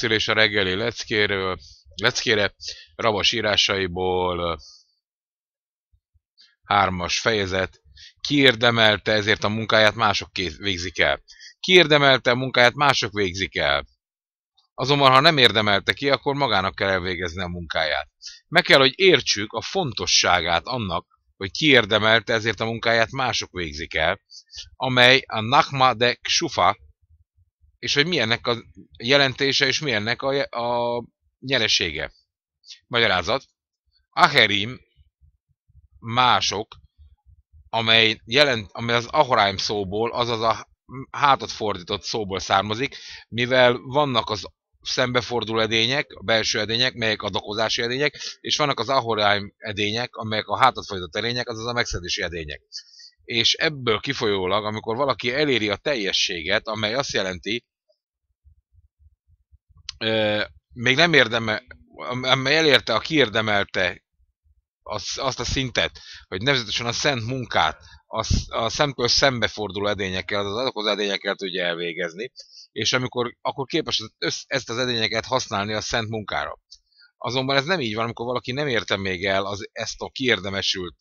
megbeszélés a reggeli leckéről, leckére, ravas írásaiból hármas fejezet, kiérdemelte ezért a munkáját mások végzik el. Kiérdemelte a munkáját mások végzik el. Azonban, ha nem érdemelte ki, akkor magának kell elvégezni a munkáját. Meg kell, hogy értsük a fontosságát annak, hogy kiérdemelte ezért a munkáját mások végzik el, amely a Nakma de Ksufa és hogy milyennek a jelentése, és milyennek a, a nyeresége. Magyarázat. aherim mások, amely, jelent, amely az Ahoraim szóból, azaz a hátat fordított szóból származik, mivel vannak az szembeforduló edények, a belső edények, melyek adakozási edények, és vannak az Ahoraim edények, amelyek a hátat fordított edények, azaz a megszedési edények és ebből kifolyólag, amikor valaki eléri a teljességet, amely azt jelenti, euh, még nem érdeme, amely elérte a kiérdemelte az, azt a szintet, hogy nevezetesen a szent munkát a, a szemtől szembeforduló edényekkel, az adatkozó edényekkel tudja elvégezni, és amikor akkor képes össz, ezt az edényeket használni a szent munkára. Azonban ez nem így van, amikor valaki nem érte még el az, ezt a kiérdemesült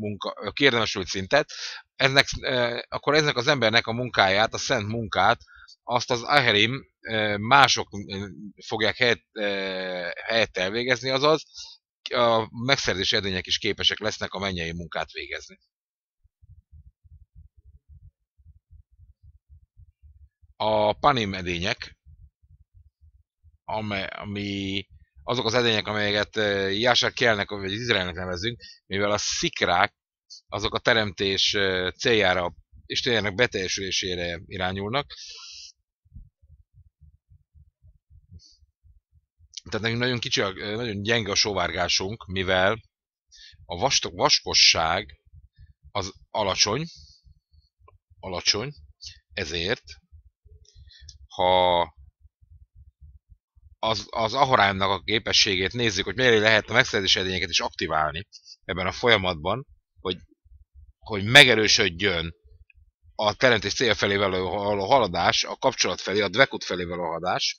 munka, kérdemesült szintet, ennek, akkor ennek az embernek a munkáját, a szent munkát, azt az Aherim mások fogják helyett, helyett elvégezni, azaz a megszerzés edények is képesek lesznek a mennyei munkát végezni. A panim edények, ami, ami azok az edények, amelyeket Jásár kellnek vagy Izraelnek nevezünk, mivel a szikrák azok a teremtés céljára, és tényleg beteljesülésére irányulnak. Tehát nekünk nagyon kicsi, nagyon gyenge a sóvárgásunk, mivel a vastag, vaskosság az alacsony, alacsony, ezért ha az, az ahorámnak a képességét nézzük, hogy miért lehet a megszerzés edényeket is aktiválni ebben a folyamatban, hogy, hogy megerősödjön a teremtés célja felé való haladás, a kapcsolat felé, a dvekut felé való haladás.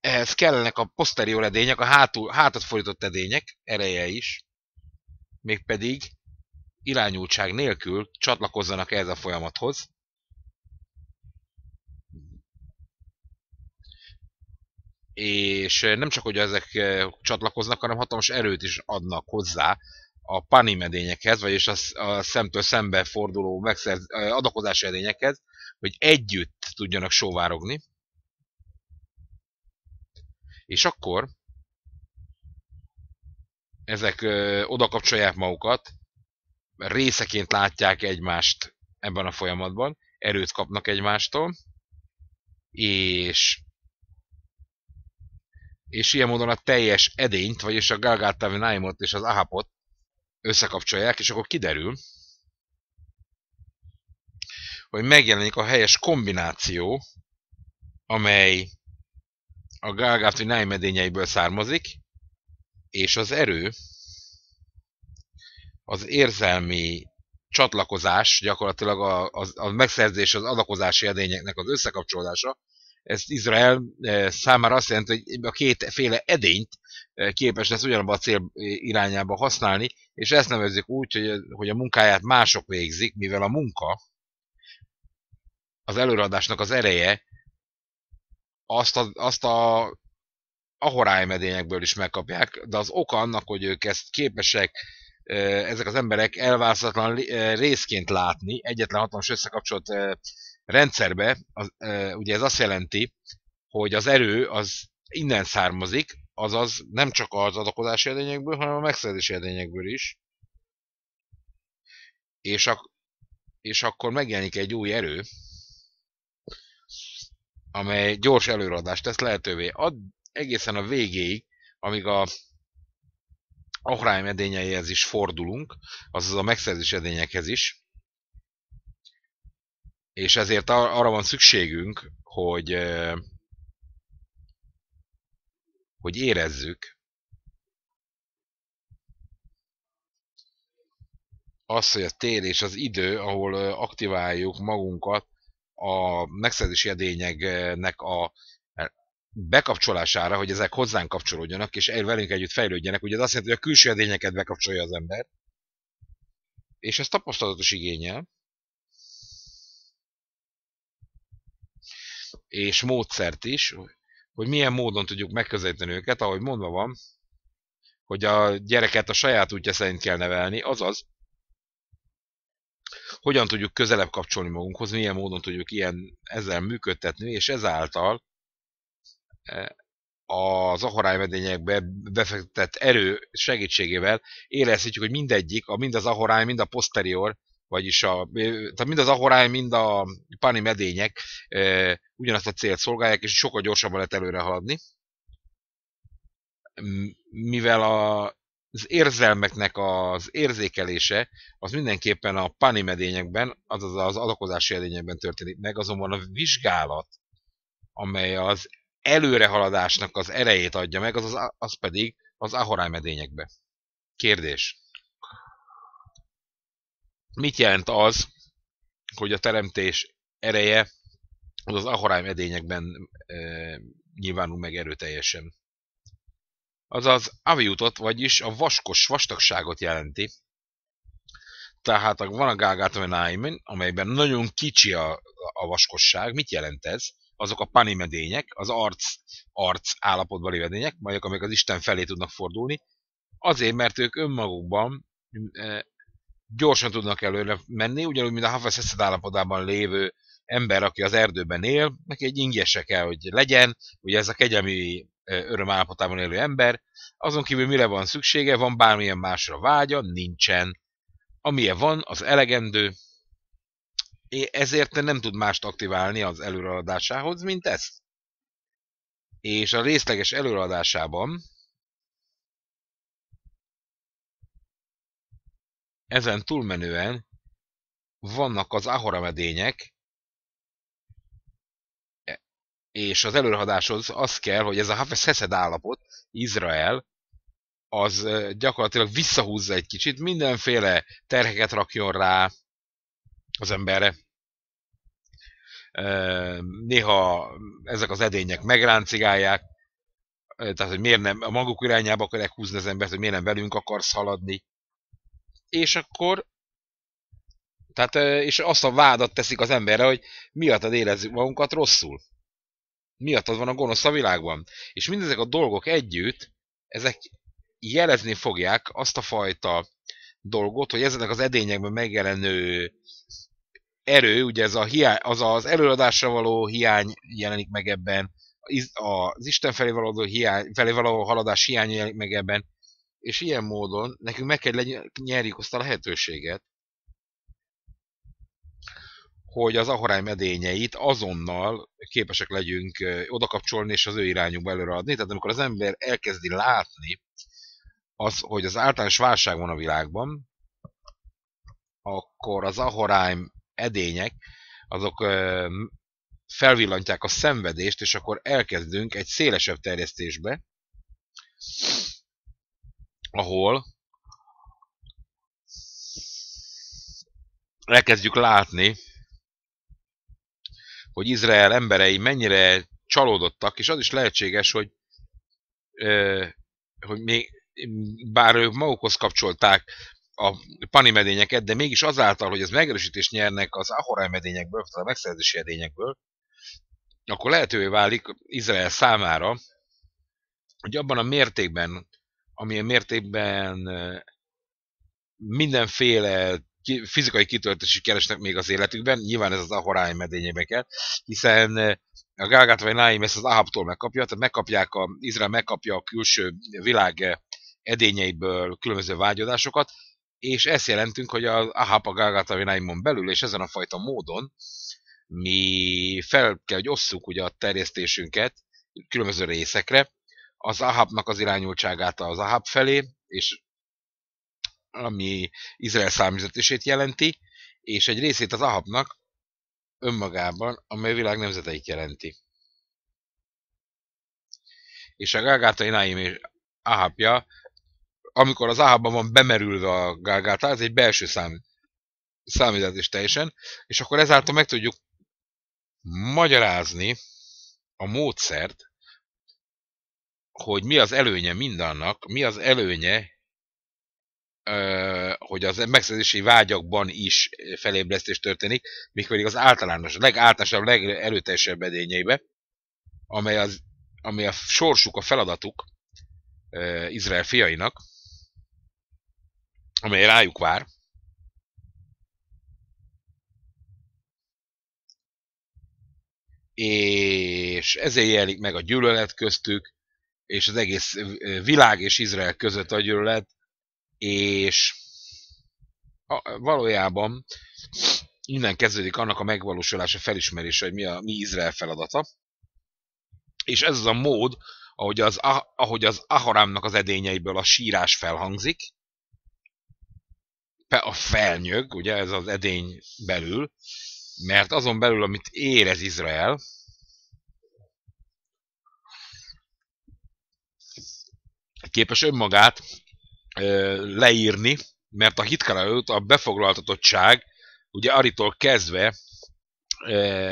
Ehhez kellenek a posterior edények, a hátul, hátat fordított edények ereje is, mégpedig irányultság nélkül csatlakozzanak ehhez a folyamathoz, és nem csak, hogy ezek csatlakoznak, hanem hatalmas erőt is adnak hozzá a medényekhez, vagyis a, a szemtől szembe forduló megszerz, adakozási edényekhez, hogy együtt tudjanak sóvárogni. És akkor ezek ö, oda kapcsolják magukat, részeként látják egymást ebben a folyamatban, erőt kapnak egymástól, és és ilyen módon a teljes edényt, vagyis a Galgatavi Naimot és az Ahapot összekapcsolják, és akkor kiderül, hogy megjelenik a helyes kombináció, amely a Galgatavi Naim edényeiből származik, és az erő, az érzelmi csatlakozás, gyakorlatilag a, a, a megszerzés az adakozási edényeknek az összekapcsolása ez Izrael eh, számára azt jelenti, hogy a kétféle edényt eh, képes lesz ugyanabba a cél eh, irányába használni, és ezt nevezzük úgy, hogy, hogy a munkáját mások végzik, mivel a munka, az előadásnak az ereje azt a, azt a ahorájmedényekből is megkapják, de az oka annak, hogy ők ezt képesek ezek az emberek elváltozatlan részként látni, egyetlen hatalmas összekapcsolt rendszerbe, az, ugye ez azt jelenti, hogy az erő az innen származik, azaz nem csak az adakozási edényekből, hanem a megszerzési edényekből is. És, ak és akkor megjelenik egy új erő, amely gyors előradást tesz lehetővé. Ad egészen a végéig, amíg a Ahráim edényeihez is fordulunk, azaz a megszerzés edényekhez is, és ezért ar- arra van szükségünk, hogy, hogy érezzük azt, hogy a tér és az idő, ahol aktiváljuk magunkat a megszerzési edényeknek a e, bekapcsolására, hogy ezek hozzánk kapcsolódjanak, és velünk együtt fejlődjenek. Ugye ez azt jelenti, hogy a külső edényeket bekapcsolja az ember, és ez tapasztalatos igényel, és módszert is, hogy milyen módon tudjuk megközelíteni őket, ahogy mondva van, hogy a gyereket a saját útja szerint kell nevelni, azaz, hogyan tudjuk közelebb kapcsolni magunkhoz, milyen módon tudjuk ilyen, ezzel működtetni, és ezáltal e, az ahorájmedényekbe befektetett erő segítségével érezhetjük, hogy mindegyik, a mind az ahoráj, mind a posterior, vagyis a, tehát mind az ahoráj, mind a pani medények e, ugyanazt a célt szolgálják, és sokkal gyorsabban lehet előre haladni. Mivel a, az érzelmeknek az érzékelése az mindenképpen a panimedényekben, azaz az adakozási edényekben történik meg, azonban a vizsgálat, amely az előrehaladásnak az erejét adja meg, az, az, az pedig az medényekbe. Kérdés. Mit jelent az, hogy a teremtés ereje az az ahorám edényekben e, nyilvánul meg erőteljesen. Azaz aviutot, vagyis a vaskos vastagságot jelenti. Tehát van a gágátomenáimen, amelyben nagyon kicsi a, a vaskosság. Mit jelent ez? Azok a panimedények, az arc, arc állapotban lévő edények, majd amelyek az Isten felé tudnak fordulni, azért, mert ők önmagukban e, gyorsan tudnak előre menni, ugyanúgy, mint a Hafez állapotában lévő ember, aki az erdőben él, neki egy ingyese kell, hogy legyen, ugye ez a kegyelmi öröm állapotában élő ember, azon kívül mire van szüksége, van bármilyen másra vágya, nincsen. Amilyen van, az elegendő, ezért nem tud mást aktiválni az előreadásához, mint ezt. És a részleges előadásában ezen túlmenően vannak az medények és az előrehadáshoz az kell, hogy ez a Hafez Heszed állapot, Izrael, az gyakorlatilag visszahúzza egy kicsit, mindenféle terheket rakjon rá az emberre. Néha ezek az edények megráncigálják, tehát hogy miért nem a maguk irányába akarják húzni az embert, hogy miért nem velünk akarsz haladni. És akkor tehát, és azt a vádat teszik az emberre, hogy miattad érezzük magunkat rosszul miattad van a gonosz a világban. És mindezek a dolgok együtt, ezek jelezni fogják azt a fajta dolgot, hogy ezeknek az edényekben megjelenő erő, ugye ez a hiány, az, az előadásra való hiány jelenik meg ebben, az Isten felé való, hiány, felé való haladás hiány jelenik meg ebben, és ilyen módon nekünk meg kell legy- nyerjük azt a lehetőséget, hogy az aharány edényeit azonnal képesek legyünk odakapcsolni és az ő irányunkba előre adni. Tehát amikor az ember elkezdi látni, az, hogy az általános válság van a világban, akkor az ahoráim edények, azok ö, felvillantják a szenvedést, és akkor elkezdünk egy szélesebb terjesztésbe, ahol elkezdjük látni hogy Izrael emberei mennyire csalódottak, és az is lehetséges, hogy, hogy még, bár ők magukhoz kapcsolták a medényeket, de mégis azáltal, hogy ez megerősítést nyernek az Ahorai medényekből, a megszerzési edényekből, akkor lehetővé válik Izrael számára, hogy abban a mértékben, amilyen mértékben mindenféle fizikai kitöltést keresnek még az életükben, nyilván ez az ahorány medényébe kell, hiszen eh, a Gálgát vagy Naim ezt az Ahabtól megkapja, tehát megkapják, a, Izrael megkapja a külső világ eh, edényeiből különböző vágyadásokat, és ezt jelentünk, hogy az Ahab a Gálgát vagy belül, és ezen a fajta módon mi fel kell, hogy osszuk ugye a terjesztésünket különböző részekre, az Ahabnak az irányultságát az Ahab felé, és ami Izrael számüzetését jelenti, és egy részét az Ahabnak önmagában, amely a világ nemzeteit jelenti. És a Gálgátai Naim és Ahabja, amikor az Ahabban van bemerülve a Gálgáta, ez egy belső szám, számüzetés teljesen, és akkor ezáltal meg tudjuk magyarázni a módszert, hogy mi az előnye mindannak, mi az előnye hogy az megszerzési vágyakban is felébresztés történik, mégpedig az általános, a legáltalánosabb, legerőteljesebb edényeibe, amely, az, amely a sorsuk, a feladatuk Izrael fiainak, amely rájuk vár, és ezért jelik meg a gyűlölet köztük, és az egész világ és Izrael között a gyűlölet, és a, valójában innen kezdődik annak a megvalósulása, felismerése, hogy mi, a, mi Izrael feladata, és ez az a mód, ahogy az, ahogy az Aharámnak az edényeiből a sírás felhangzik, a felnyög, ugye ez az edény belül, mert azon belül, amit érez Izrael, képes önmagát leírni, mert a hitkelelőt a befoglaltatottság, ugye Aritól kezdve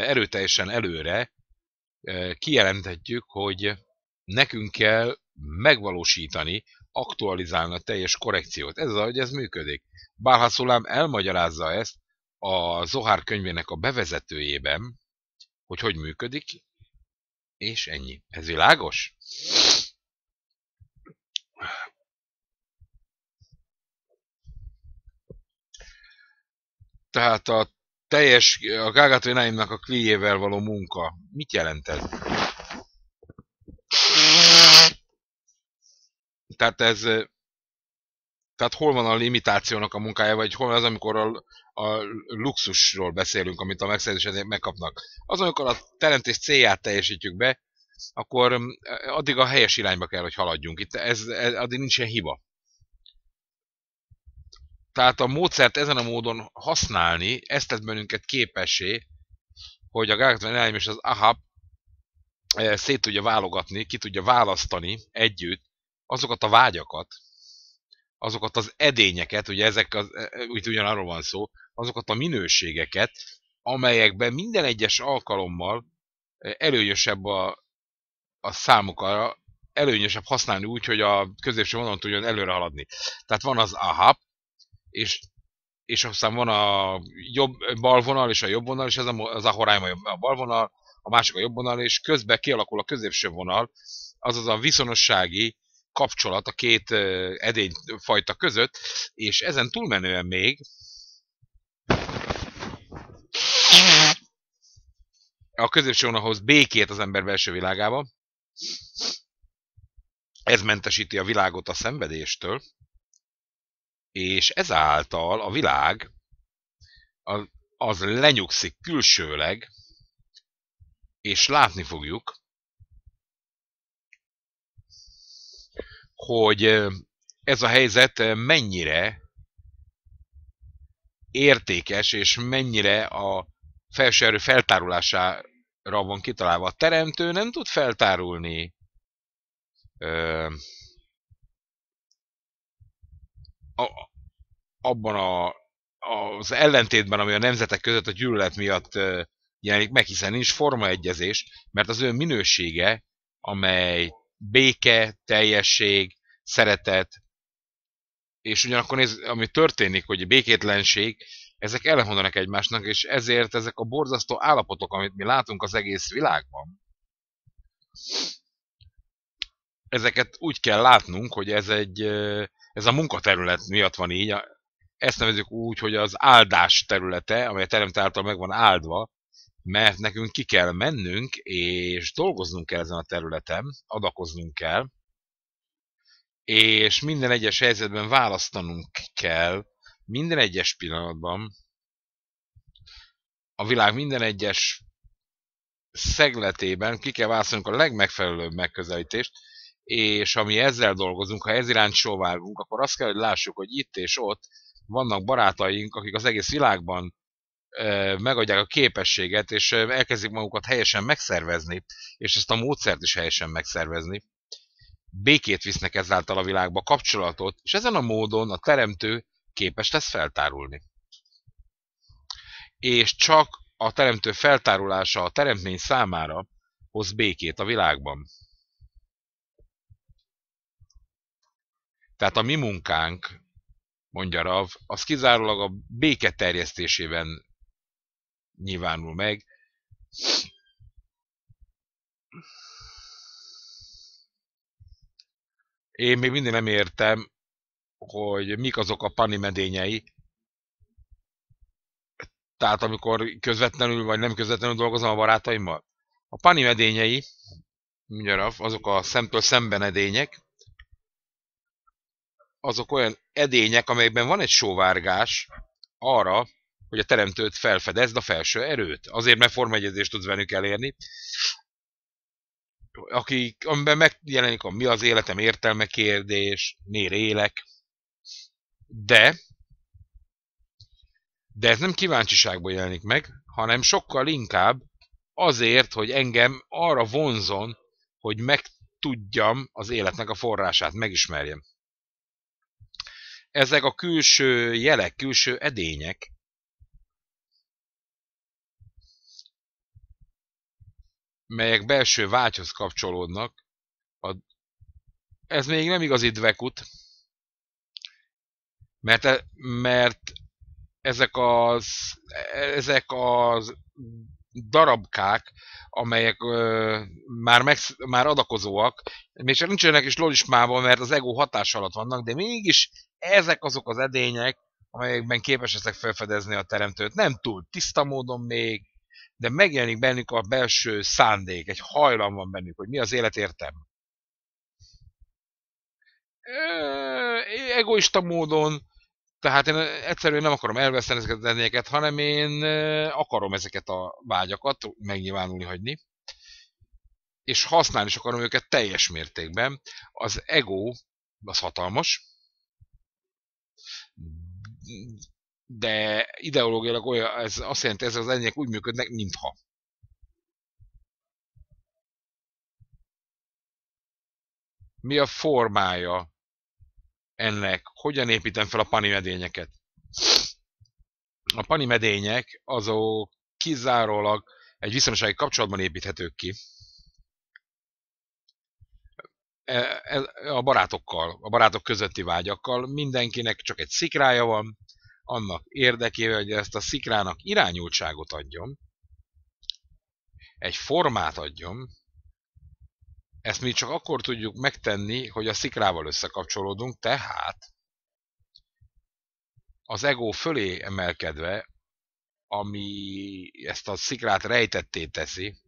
erőteljesen előre kijelenthetjük, hogy nekünk kell megvalósítani, aktualizálni a teljes korrekciót. Ez az, hogy ez működik. Bálhaszulám elmagyarázza ezt a Zohár könyvének a bevezetőjében, hogy hogy működik, és ennyi. Ez világos? tehát a teljes, a Gagatrinaimnak a kliével való munka. Mit jelent ez? Tehát ez, tehát hol van a limitációnak a munkája, vagy hol van az, amikor a, a luxusról beszélünk, amit a megszerzésedért megkapnak. Az, amikor a teremtés célját teljesítjük be, akkor addig a helyes irányba kell, hogy haladjunk. Itt ez, ez addig nincsen hiba tehát a módszert ezen a módon használni, ezt tett bennünket képesé, hogy a Gagdven és az Ahab eh, szét tudja válogatni, ki tudja választani együtt azokat a vágyakat, azokat az edényeket, ugye ezek az, úgy eh, eh, ugyanarról van szó, azokat a minőségeket, amelyekben minden egyes alkalommal előnyösebb a, a számukra, előnyösebb használni úgy, hogy a középső vonalon tudjon előre haladni. Tehát van az AHAP, és és aztán van a jobb bal vonal és a jobb vonal, és ez a, az a a vonal a másik a jobb vonal, és közben kialakul a középső vonal, azaz a viszonossági kapcsolat a két edényfajta között, és ezen túlmenően még a középső vonalhoz békét az ember belső világába, ez mentesíti a világot a szenvedéstől, és ezáltal a világ az lenyugszik külsőleg, és látni fogjuk, hogy ez a helyzet mennyire értékes, és mennyire a felső erő feltárulására van kitalálva. A teremtő nem tud feltárulni a, abban a, az ellentétben, ami a nemzetek között a gyűlölet miatt jelenik meg, hiszen nincs formaegyezés, mert az ő minősége, amely béke, teljesség, szeretet, és ugyanakkor néz, ami történik, hogy békétlenség, ezek elmondanak egymásnak, és ezért ezek a borzasztó állapotok, amit mi látunk az egész világban, ezeket úgy kell látnunk, hogy ez egy ez a munkaterület miatt van így, ezt nevezük úgy, hogy az áldás területe, amely a teremtő által meg van áldva, mert nekünk ki kell mennünk, és dolgoznunk kell ezen a területen, adakoznunk kell, és minden egyes helyzetben választanunk kell, minden egyes pillanatban, a világ minden egyes szegletében ki kell választanunk a legmegfelelőbb megközelítést, és ami ezzel dolgozunk, ha ez iránt sóvárgunk, akkor azt kell, hogy lássuk, hogy itt és ott vannak barátaink, akik az egész világban megadják a képességet, és elkezdik magukat helyesen megszervezni, és ezt a módszert is helyesen megszervezni. Békét visznek ezáltal a világba, kapcsolatot, és ezen a módon a teremtő képes lesz feltárulni. És csak a teremtő feltárulása a teremtmény számára hoz békét a világban. Tehát a mi munkánk, mondja Rav, az kizárólag a béke terjesztésében nyilvánul meg. Én még mindig nem értem, hogy mik azok a panimedényei, tehát amikor közvetlenül vagy nem közvetlenül dolgozom a barátaimmal. A panimedényei, mindjárt azok a szemtől szemben edények, azok olyan edények, amelyekben van egy sóvárgás arra, hogy a teremtőt felfedezd a felső erőt. Azért, mert formegyezést tudsz velük elérni. Aki, amiben megjelenik a mi az életem értelme kérdés, miért élek. De, de ez nem kíváncsiságból jelenik meg, hanem sokkal inkább azért, hogy engem arra vonzon, hogy megtudjam az életnek a forrását, megismerjem ezek a külső jelek, külső edények, melyek belső vágyhoz kapcsolódnak, a, ez még nem igazi dvekut, mert, e- mert ezek az, ezek az darabkák, amelyek ö, már, meg, már adakozóak, még csak nincsenek is lolismában, mert az ego hatás alatt vannak, de mégis ezek azok az edények, amelyekben képes ezek felfedezni a teremtőt. Nem túl tiszta módon még, de megjelenik bennük a belső szándék, egy hajlam van bennük, hogy mi az élet értem. Egoista módon, tehát én egyszerűen nem akarom elveszteni ezeket az edényeket, hanem én akarom ezeket a vágyakat megnyilvánulni hagyni, és használni is akarom őket teljes mértékben. Az ego az hatalmas, de ideológiailag olyan, ez azt jelenti, ez az enyek úgy működnek, mintha. Mi a formája ennek? Hogyan építem fel a panimedényeket? A panimedények azok kizárólag egy viszonsági kapcsolatban építhetők ki. E, e, a barátokkal, a barátok közötti vágyakkal, mindenkinek csak egy szikrája van, annak érdekében, hogy ezt a szikrának irányultságot adjon, egy formát adjon, ezt mi csak akkor tudjuk megtenni, hogy a szikrával összekapcsolódunk, tehát az ego fölé emelkedve, ami ezt a szikrát rejtetté teszi,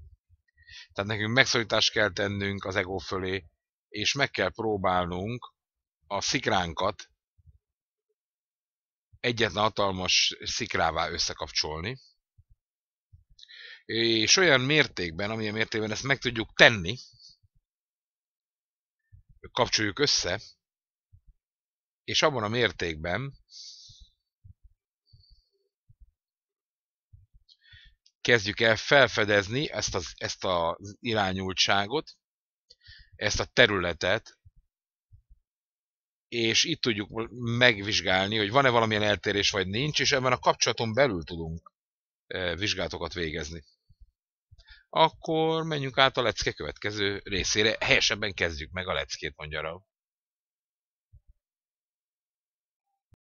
tehát nekünk megszorítást kell tennünk az ego fölé, és meg kell próbálnunk a szikránkat egyetlen hatalmas szikrává összekapcsolni, és olyan mértékben, amilyen mértékben ezt meg tudjuk tenni, kapcsoljuk össze, és abban a mértékben kezdjük el felfedezni ezt az, ezt az irányultságot, ezt a területet, és itt tudjuk megvizsgálni, hogy van-e valamilyen eltérés, vagy nincs, és ebben a kapcsolaton belül tudunk e, vizsgálatokat végezni. Akkor menjünk át a lecke következő részére, helyesebben kezdjük meg a leckét, mondja Rab.